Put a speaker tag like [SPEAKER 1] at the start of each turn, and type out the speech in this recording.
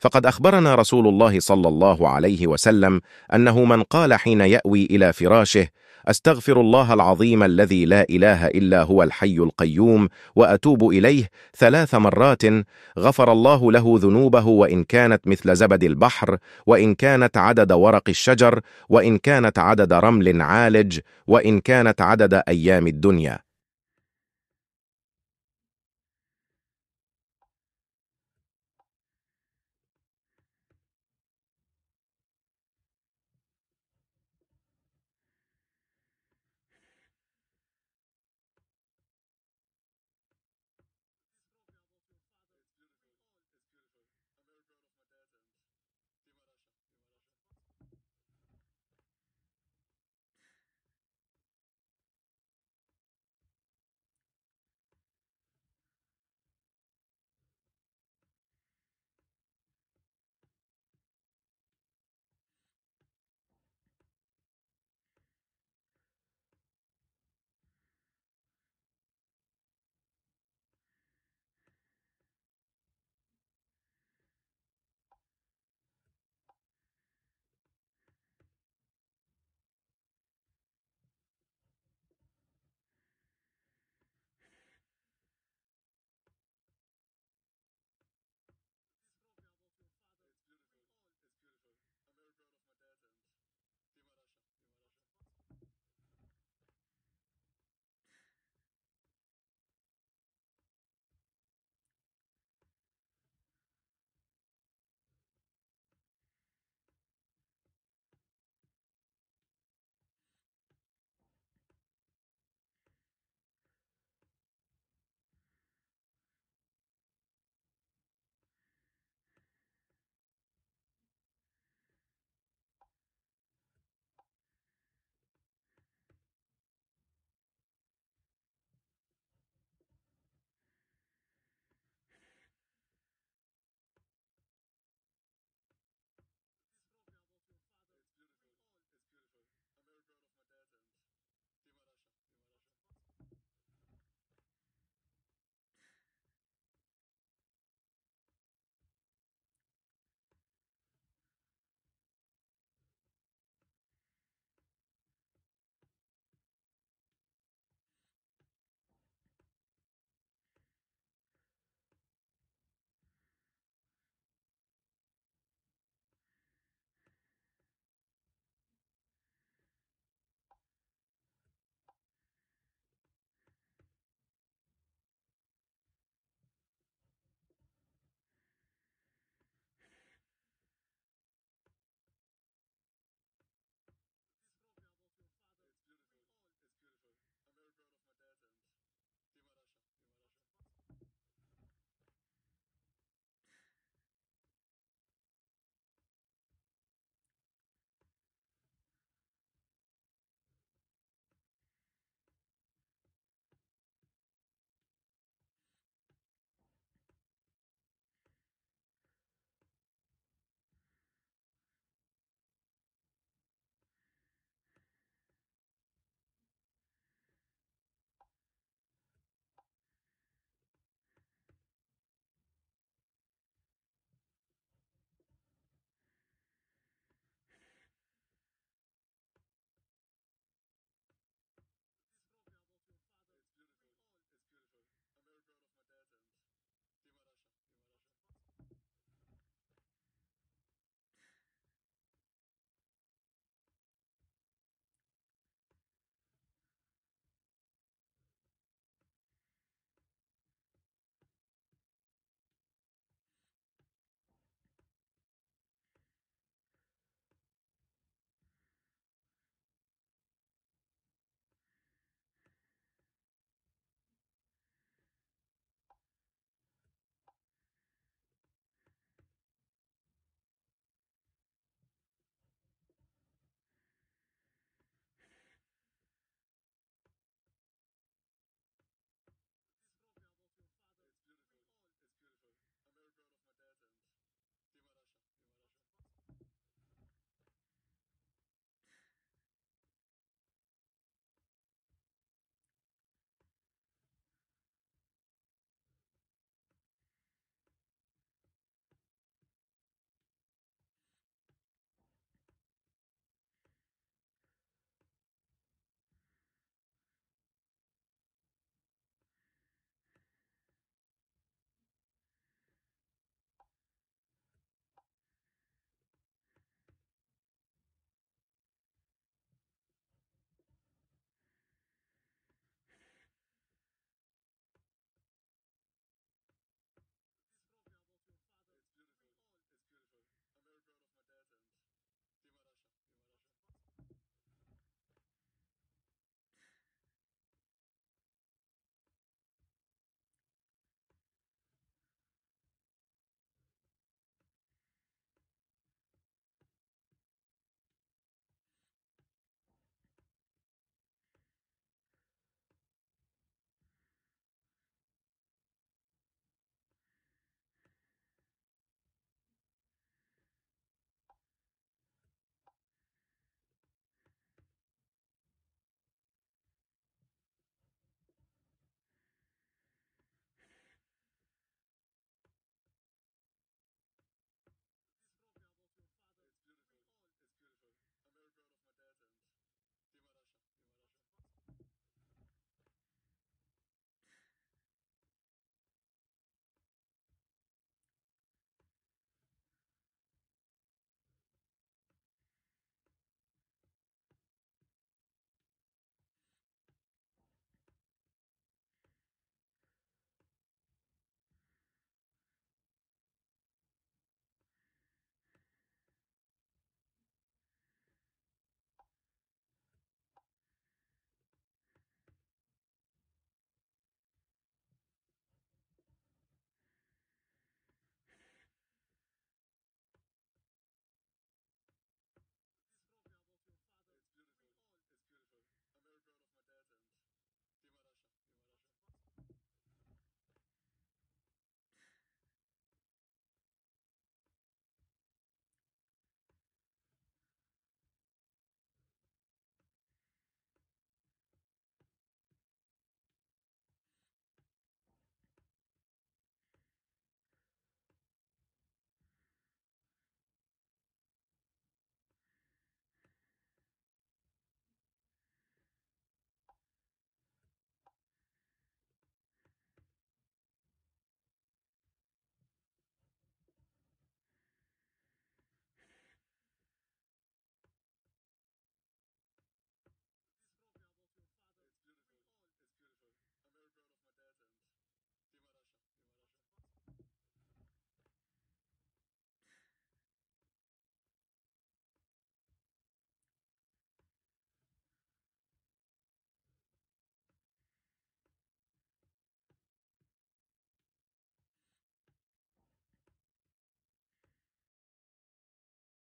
[SPEAKER 1] فقد أخبرنا رسول الله صلى الله عليه وسلم أنه من قال حين يأوي إلى فراشه أستغفر الله العظيم الذي لا إله إلا هو الحي القيوم وأتوب إليه ثلاث مرات غفر الله له ذنوبه وإن كانت مثل زبد البحر وإن كانت عدد ورق الشجر وإن كانت عدد رمل عالج وإن كانت عدد أيام الدنيا